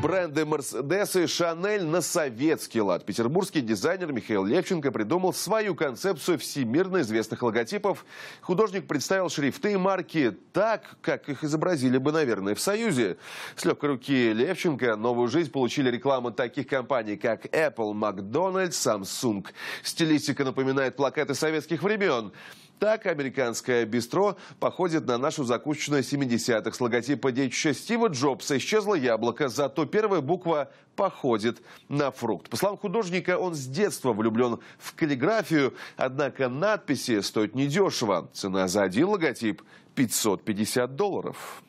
Бренды Mercedes и Шанель на советский лад. Петербургский дизайнер Михаил Левченко придумал свою концепцию всемирно известных логотипов. Художник представил шрифты и марки так, как их изобразили бы, наверное, в Союзе. С легкой руки Левченко новую жизнь получили рекламы таких компаний, как Apple, McDonald's, Samsung. Стилистика напоминает плакаты советских времен. Так американское бистро походит на нашу закусочную 70-х с логотипа детища Стива Джобса. Исчезло яблоко, зато первая буква походит на фрукт. По словам художника, он с детства влюблен в каллиграфию, однако надписи стоят недешево. Цена за один логотип – 550 долларов.